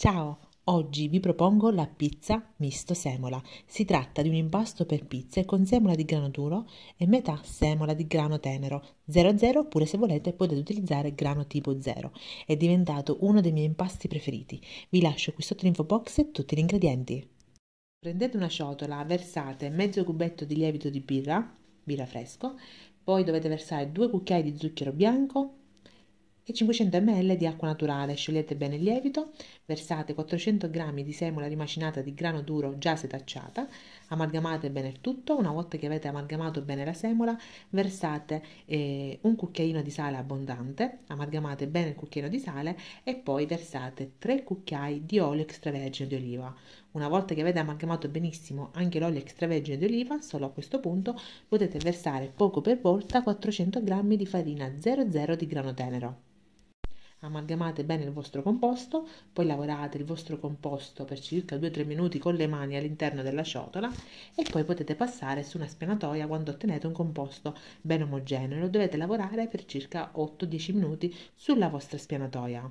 Ciao! Oggi vi propongo la pizza misto semola. Si tratta di un impasto per pizze con semola di grano duro e metà semola di grano tenero, 00 oppure se volete potete utilizzare grano tipo 0. È diventato uno dei miei impasti preferiti. Vi lascio qui sotto l'info box tutti gli ingredienti. Prendete una ciotola, versate mezzo cubetto di lievito di birra, birra fresco, poi dovete versare due cucchiai di zucchero bianco, e 500 ml di acqua naturale. Sciogliete bene il lievito, versate 400 g di semola rimacinata di grano duro già setacciata, amalgamate bene il tutto, una volta che avete amalgamato bene la semola, versate eh, un cucchiaino di sale abbondante, amalgamate bene il cucchiaino di sale e poi versate 3 cucchiai di olio extravergine di oliva. Una volta che avete amalgamato benissimo anche l'olio extravergine di oliva, solo a questo punto potete versare poco per volta 400 g di farina 00 di grano tenero amalgamate bene il vostro composto, poi lavorate il vostro composto per circa 2-3 minuti con le mani all'interno della ciotola e poi potete passare su una spianatoia quando ottenete un composto ben omogeneo. Lo dovete lavorare per circa 8-10 minuti sulla vostra spianatoia.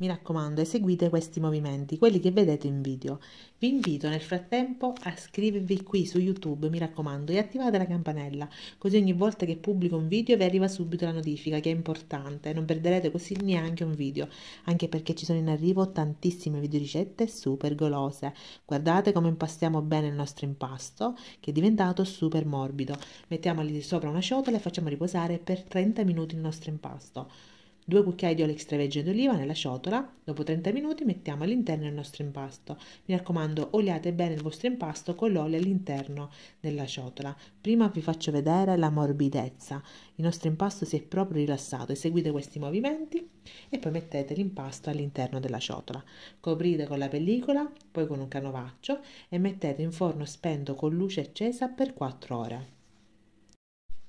Mi raccomando, eseguite questi movimenti, quelli che vedete in video. Vi invito nel frattempo a iscrivervi qui su YouTube, mi raccomando, e attivate la campanella, così ogni volta che pubblico un video vi arriva subito la notifica, che è importante, non perderete così neanche un video, anche perché ci sono in arrivo tantissime videoricette super golose. Guardate come impastiamo bene il nostro impasto, che è diventato super morbido. Mettiamoli lì sopra una ciotola e facciamo riposare per 30 minuti il nostro impasto. 2 cucchiai di olio extravergine d'oliva nella ciotola, dopo 30 minuti mettiamo all'interno il nostro impasto. Mi raccomando, oliate bene il vostro impasto con l'olio all'interno della ciotola. Prima vi faccio vedere la morbidezza. Il nostro impasto si è proprio rilassato. Eseguite questi movimenti e poi mettete l'impasto all'interno della ciotola. Coprite con la pellicola, poi con un canovaccio e mettete in forno spento con luce accesa per 4 ore.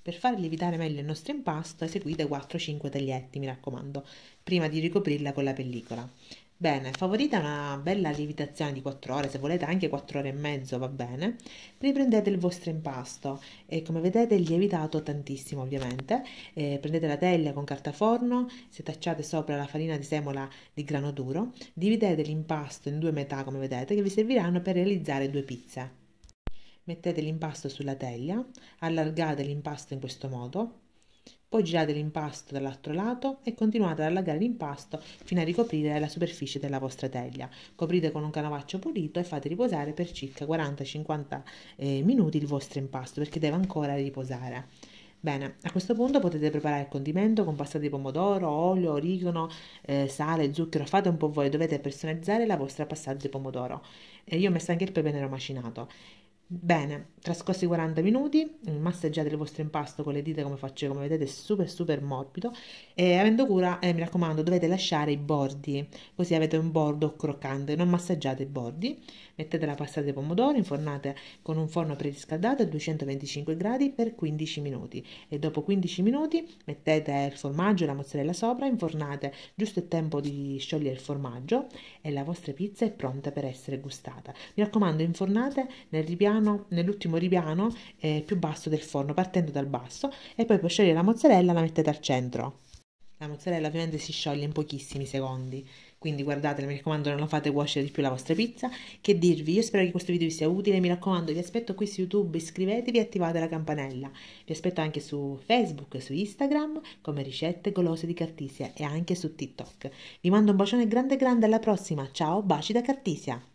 Per far lievitare meglio il nostro impasto eseguite 4-5 taglietti, mi raccomando, prima di ricoprirla con la pellicola. Bene, favorite una bella lievitazione di 4 ore, se volete anche 4 ore e mezzo va bene. Riprendete il vostro impasto e come vedete è lievitato tantissimo ovviamente. Eh, prendete la teglia con carta forno, se sopra la farina di semola di grano duro, dividete l'impasto in due metà come vedete che vi serviranno per realizzare due pizze. Mettete l'impasto sulla teglia, allargate l'impasto in questo modo, poi girate l'impasto dall'altro lato e continuate ad allargare l'impasto fino a ricoprire la superficie della vostra teglia. Coprite con un canovaccio pulito e fate riposare per circa 40-50 eh, minuti il vostro impasto perché deve ancora riposare. Bene, a questo punto potete preparare il condimento con passata di pomodoro, olio, origano, eh, sale, zucchero, fate un po' voi, dovete personalizzare la vostra passata di pomodoro. Eh, io ho messo anche il pepe nero macinato. Bene, trascorsi 40 minuti, mm, massaggiate il vostro impasto con le dita come faccio come vedete, è super super morbido e avendo cura, eh, mi raccomando, dovete lasciare i bordi, così avete un bordo croccante, non massaggiate i bordi, Mettete la pasta dei pomodori, infornate con un forno preriscaldato a 225 gradi per 15 minuti e dopo 15 minuti mettete il formaggio e la mozzarella sopra, infornate, giusto il tempo di sciogliere il formaggio e la vostra pizza è pronta per essere gustata. Mi raccomando, infornate nel ripiano, nell'ultimo ripiano eh, più basso del forno, partendo dal basso e poi per sciogliere la mozzarella la mettete al centro. La mozzarella ovviamente si scioglie in pochissimi secondi. Quindi guardatela, mi raccomando, non la fate cuocere di più la vostra pizza. Che dirvi? Io spero che questo video vi sia utile, mi raccomando, vi aspetto qui su YouTube, iscrivetevi e attivate la campanella. Vi aspetto anche su Facebook e su Instagram come ricette golose di Cartisia e anche su TikTok. Vi mando un bacione grande grande, alla prossima. Ciao, baci da Cartisia!